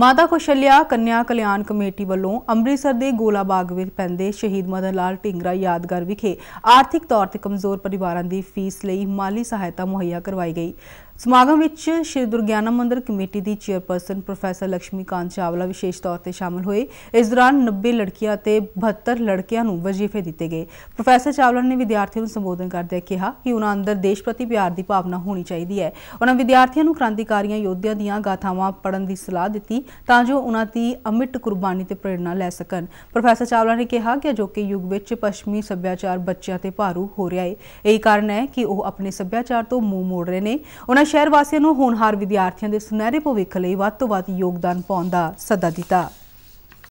ਮਾਤਾ ਕੁਸ਼ਲਿਆ ਕੰਨਿਆ ਕਲਿਆਣ ਕਮੇਟੀ ਵੱਲੋਂ ਅੰਮ੍ਰਿਤਸਰ ਦੇ ਗੋਲਾ ਬਾਗ ਵਿੱਚ ਪੈਂਦੇ ਸ਼ਹੀਦ ਮਦਨ ਲਾਲ ਢਿੰਗਰਾ ਯਾਦਗਾਰ ਵਿਖੇ ਆਰਥਿਕ ਤੌਰ ਤੇ ਕਮਜ਼ੋਰ ਪਰਿਵਾਰਾਂ ਦੀ ਫੀਸ ਲਈ ਮਾਲੀ ਸਹਾਇਤਾ ਮੁਹੱਈਆ ਕਰਵਾਈ ਗਈ ਸਮਾਗਮ ਵਿੱਚ ਸ਼੍ਰੀ ਦੁਰਗਿਆਨਾ ਮੰਦਿਰ ਕਮੇਟੀ ਦੀ ਚੇਅਰਪਰਸਨ ਪ੍ਰੋਫੈਸਰ ਲక్ష్ਮੀ ਕਾਂਤ ਚਾਵਲਾ ਵਿਸ਼ੇਸ਼ ਤੌਰ ਤੇ ਸ਼ਾਮਲ ਹੋਏ ਇਸ ਦੌਰਾਨ 90 ਲੜਕੀਆਂ ਤੇ 72 ਲੜਕਿਆਂ ਨੂੰ ਵਜ਼ੀਫੇ ਦਿੱਤੇ ਗਏ ਪ੍ਰੋਫੈਸਰ ਚਾਵਲਾ ਨੇ ਵਿਦਿਆਰਥੀਆਂ ਨੂੰ ਸੰਬੋਧਨ ਕਰਦਿਆਂ ਕਿਹਾ ਕਿ ਉਹਨਾਂ ਅੰਦਰ ਦੇਸ਼ ਪ੍ਰਤੀ ਪਿਆਰ ਦੀ ਭਾਵਨਾ ਹੋਣੀ ਚਾਹੀਦੀ ਹੈ ਉਹਨਾਂ ਵਿਦਿਆਰਥੀਆਂ ਨੂੰ ਕ੍ਰਾਂਤੀਕਾਰੀਆਂ ਯੋਧਿਆਂ ਦੀਆਂ ਗਾਥਾਵਾਂ ਪੜ੍ਹਨ ਦੀ ਸਲਾਹ ਦਿੱਤੀ ਤਾਂ ਜੋ ਉਹਨਾਂ ਦੀ ਅਮਿੱਟ ਕੁਰਬਾਨੀ ਤੇ ਪ੍ਰੇਰਣਾ ਲੈ ਸਕਣ ਪ੍ਰੋਫੈਸਰ ਚਾਵਲਾ ਨੇ ਕਿਹਾ ਕਿ ਅਜੋਕੇ ਯੁੱਗ ਵਿੱਚ ਪੱਛਮੀ ਸੱਭਿਆਚਾਰ ਬੱਚਿਆਂ ਤੇ ਭਾਰੂ ਹੋ ਰਿਹਾ ਹੈ ਇਹੀ ਕਾਰਨ ਹੈ ਕਿ ਉਹ ਆਪਣੇ ਸੱਭਿਆਚਾਰ ਤੋਂ ਮੂੰਹ ਮੋੜ ਰਹੇ ਨੇ ਉਹਨਾਂ ਉਹਨਾਂ ਸ਼ਹਿਰ ਵਾਸੀਆਂ ਨੂੰ ਹੋਣਹਾਰ ਵਿਦਿਆਰਥੀਆਂ ਦੇ ਸੁਨਹਿਰੇ ਭਵਿੱਖ ਲਈ ਵੱਧ ਤੋਂ ਵੱਧ ਯੋਗਦਾਨ ਪਾਉਣ ਦਾ ਸੱਦਾ ਦਿੱਤਾ